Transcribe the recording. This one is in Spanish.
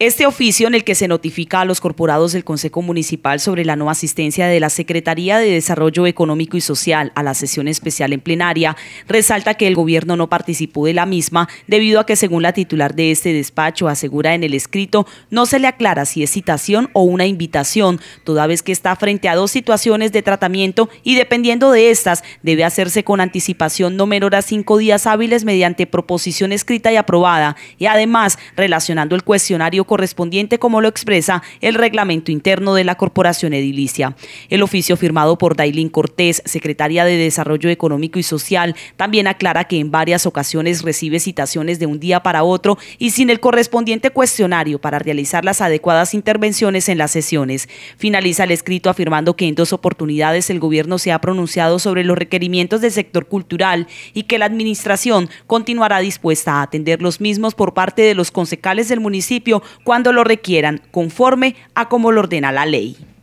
Este oficio en el que se notifica a los corporados del Consejo Municipal sobre la no asistencia de la Secretaría de Desarrollo Económico y Social a la sesión especial en plenaria resalta que el gobierno no participó de la misma debido a que según la titular de este despacho asegura en el escrito no se le aclara si es citación o una invitación, toda vez que está frente a dos situaciones de tratamiento y dependiendo de estas debe hacerse con anticipación no menor a cinco días hábiles mediante proposición escrita y aprobada y además relacionando el cuestionario correspondiente como lo expresa el reglamento interno de la Corporación Edilicia. El oficio firmado por Dailin Cortés, secretaria de Desarrollo Económico y Social, también aclara que en varias ocasiones recibe citaciones de un día para otro y sin el correspondiente cuestionario para realizar las adecuadas intervenciones en las sesiones. Finaliza el escrito afirmando que en dos oportunidades el gobierno se ha pronunciado sobre los requerimientos del sector cultural y que la administración continuará dispuesta a atender los mismos por parte de los concejales del municipio cuando lo requieran, conforme a como lo ordena la ley.